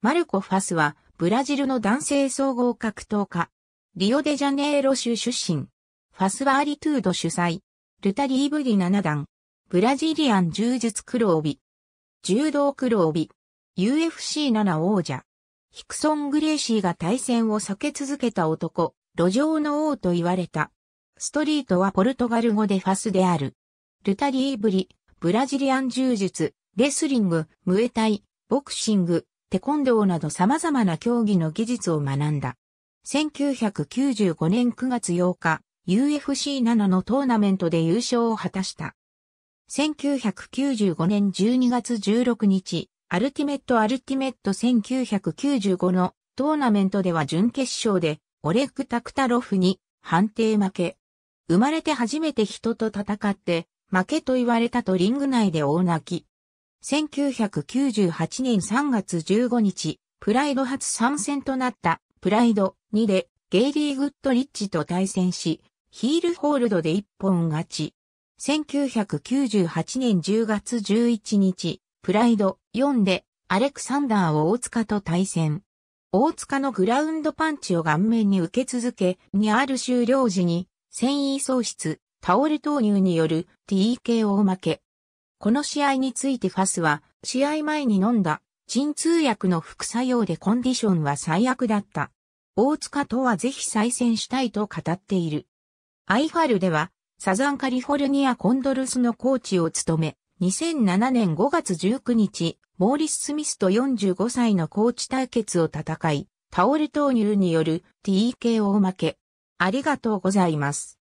マルコ・ファスは、ブラジルの男性総合格闘家。リオデジャネイロ州出身。ファスはアリトゥード主催。ルタリーブリ7段。ブラジリアン柔術黒帯。柔道黒帯。UFC7 王者。ヒクソン・グレイシーが対戦を避け続けた男、路上の王と言われた。ストリートはポルトガル語でファスである。ルタリーブリ、ブラジリアン柔術、レスリング、ムエタイ、ボクシング、テコンドーなど様々な競技の技術を学んだ。1995年9月8日、UFC7 のトーナメントで優勝を果たした。1995年12月16日、アルティメット・アルティメット1995のトーナメントでは準決勝でオレク・タクタロフに判定負け。生まれて初めて人と戦って負けと言われたとリング内で大泣き。1998年3月15日、プライド初参戦となったプライド2でゲイリー・グッドリッチと対戦し、ヒールホールドで一本勝ち。1998年10月11日、プライド4でアレクサンダーを大塚と対戦。大塚のグラウンドパンチを顔面に受け続け、にある終了時に、繊維喪失、タオル投入による TKO 負け、この試合についてファスは、試合前に飲んだ、鎮痛薬の副作用でコンディションは最悪だった。大塚とはぜひ再戦したいと語っている。アイファルでは、サザンカリフォルニアコンドルスのコーチを務め、2007年5月19日、モーリス・スミスと45歳のコーチ対決を戦い、タオル投入による TKO 負け。ありがとうございます。